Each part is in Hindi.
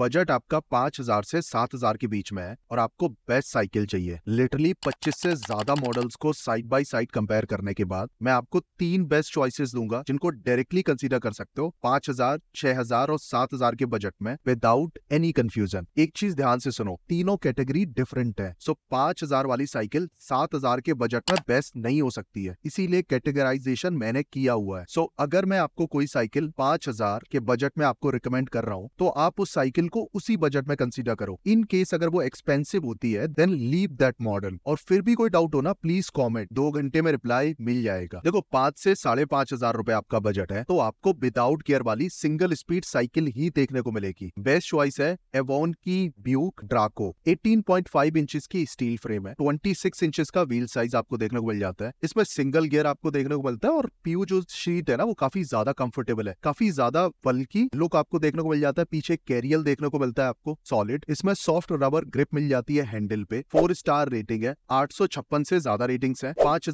बजट आपका पांच हजार से सात हजार के बीच में है और आपको बेस्ट साइकिल चाहिए लिटरली पच्चीस से ज्यादा मॉडल्स को साइड बाय साइड कंपेयर करने के बाद मैं आपको तीन बेस्ट चॉइसेस दूंगा जिनको डायरेक्टली कंसिडर कर सकते हो पांच हजार छह हजार और सात हजार के बजट में विदाउट एनी कंफ्यूजन एक चीज ध्यान से सुनो तीनों कैटेगरी डिफरेंट है सो पांच हजार वाली साइकिल सात हजार के बजट में बेस्ट नहीं हो सकती है इसीलिए कैटेगराइजेशन मैंने किया हुआ है सो अगर मैं आपको कोई साइकिल पांच हजार के बजट में आपको रिकमेंड कर रहा हूँ तो आप उस साइकिल उनको उसी बजट में कंसिडर करो इन केस अगर वो एक्सपेंसिव होती है देन लीव दैट मॉडल और फिर भी कोई डाउट हो ना प्लीज कॉमेंट दो घंटे में रिप्लाई मिल जाएगा देखो पांच से साढ़े पांच हजार रुपए आपका बजट है तो आपको विदाउट गियर वाली सिंगल स्पीड साइकिल ही देखने को मिलेगी बेस्ट चॉइस है एवोन की ब्यूक ड्राको 18.5 इंचेस की स्टील फ्रेम है 26 इंचेस का व्हील साइज आपको देखने को मिल जाता है इसमें सिंगल गियर आपको देखने को मिलता है और पीयू जो शीट है ना वो काफी ज्यादा कंफर्टेबल है काफी ज्यादा बल्कि लुक आपको देखने को मिल जाता है पीछे कैरियल देख देखने को मिलता है आपको सॉलिड इसमें सॉफ्ट रबर ग्रिप मिल जाती है हैंडल पे फोर स्टार रेटिंग है आठ से ज्यादा रेटिंग है पांच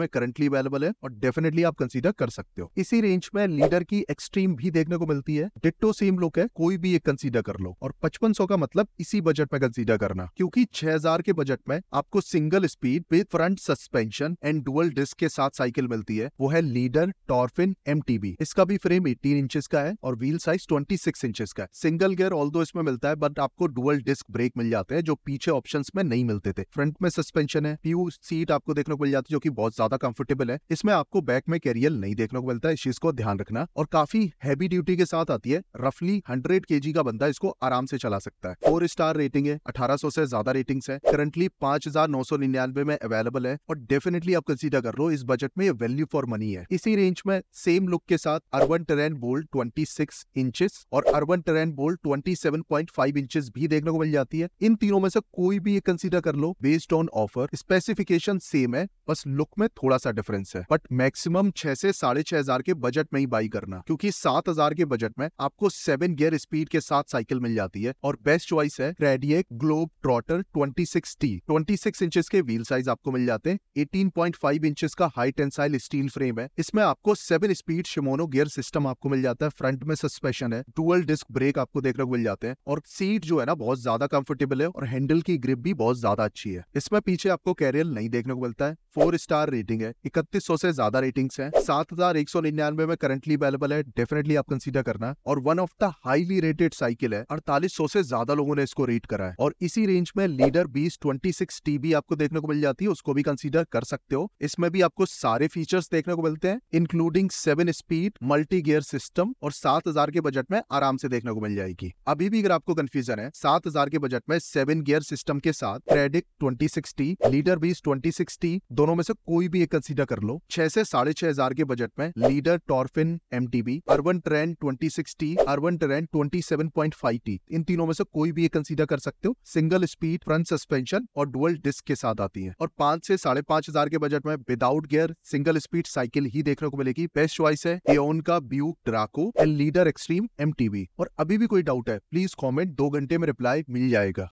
में करंटली अवेलेबल है और डेफिनेटली आप कंसिडर कर सकते हो इसी रेंज में लीडर की एक्सट्रीम भी देखने को मिलती है डिट्टो सेम लुक है कोई भी एक कंसिडर कर लो और पचपन का मतलब इसी बजट में कंसिडर करना क्योंकि 6000 के बजट में आपको single speed with front suspension and dual disc के साथ साइकिल मिलती है वो है लीडर टॉर्फिन एम इसका भी फ्रेम 18 इंचेस का है और व्हील साइज 26 इंचेस का है सिंगल गियर ऑल इसमें मिलता है बट आपको डुअल डिस्क ब्रेक मिल जाते हैं जो पीछे ऑप्शन में नहीं मिलते थे फ्रंट में सस्पेंशन है पीयू सीट आपको देखने को मिल जाती है जो की बहुत ज्यादा कंफर्टेबल है इसमें आपको बैक में कैरियर नहीं देखने को मिलता है इस चीज को ध्यान रखना और काफी हैवी ड्यूटी के साथ आती है रफली हंड्रेड के का बंदा इसको आराम से चला सकता है फोर स्टार रेटिंग है अठारह से ज्यादा रेटिंग है करंटली पांच हजार नौ सौ निन्यानवे में अवेलेबल है और डेफिनेटली आप कंसिडर कर लो इस बजट में वैल्यू फॉर मनी है इसी रेंज में सेम लुक के साथ Urban Terrain Bold twenty six inches और अर्बन टेरेन होल 27.5 इंचेस भी देखने को मिल जाती है इन तीनों में से कोई भी एक कंसीडर कर लो based on offer specification same है बस लुक में थोड़ा सा डिफरेंस है बट मैक्सिमम छह से साढ़े छह हजार के बजट में ही बाई करना क्योंकि सात हजार के बजट में आपको सेवन गियर स्पीड के साथ साइकिल मिल जाती है और बेस्ट चॉइस है रेडियक globe trotter twenty six T twenty six inches के व्हील साइज आपको मिल जाते हैं एटीन पॉइंट फाइव इंचेस का हाई टेंसाइल स्टील फ्रेम है इसमें आपको seven speed Shimano gear system आपको मिल जाता है फ्रंट में सस्पेशन है डुअल डिस्क ब्रेक आपको आपको देखने को मिल जाते हैं और सीट जो है ना बहुत ज्यादा कंफर्टेबल है और हैंडल की ग्रिप भी बहुत ज्यादा अच्छी है इसमें पीछे आपको कैरियर नहीं देखने को मिलता है फोर स्टार रेटिंग है इकतीस से ज्यादा रेटिंग्स है सात हजार एक सौ निन्यानवे में करंटली अवेलेबल है डेफिनेटली आप कंसिडर करना और one of the highly rated cycle है अड़तालीस से ज्यादा लोगों ने इसको रेट करा है और इसी रेंज में लीडर बीस ट्वेंटी सिक्स टीबी आपको देखने को मिल जाती है उसको भी कंसिडर कर सकते हो इसमें भी आपको सारे फीचर्स देखने को मिलते हैं including seven speed multi gear system और सात हजार के बजट में आराम से देखने को मिल जाए जाएगी अभी भी अगर आपको कंफ्यूजन है सात हजार के बजट में सेवन गियर सिस्टम के साथ क्रेडिक ट्वेंटी सिक्सटी लीडर बीस ट्वेंटी सिक्सटी दोनों में से कोई भी एक कंसीडर कर लो छह से साढ़े छह हजार के बजट में लीडर टॉर्फिन M Urban Terrain twenty sixty Urban Terrain twenty seven point five T इन तीनों में से कोई भी एक कंसीडर कर सकते हो सिंगल स्पीड फ्रंट सस्पेंशन और डुअल डिस्क के साथ आती है और पांच से साढ़े पांच हजार के बजट में without gear single speed cycle ही देखने को मिलेगी बेस्ट चॉइस है एन का ब्यू Draco and Leader extreme M और अभी भी कोई डाउट है प्लीज कमेंट दो घंटे में रिप्लाई मिल जाएगा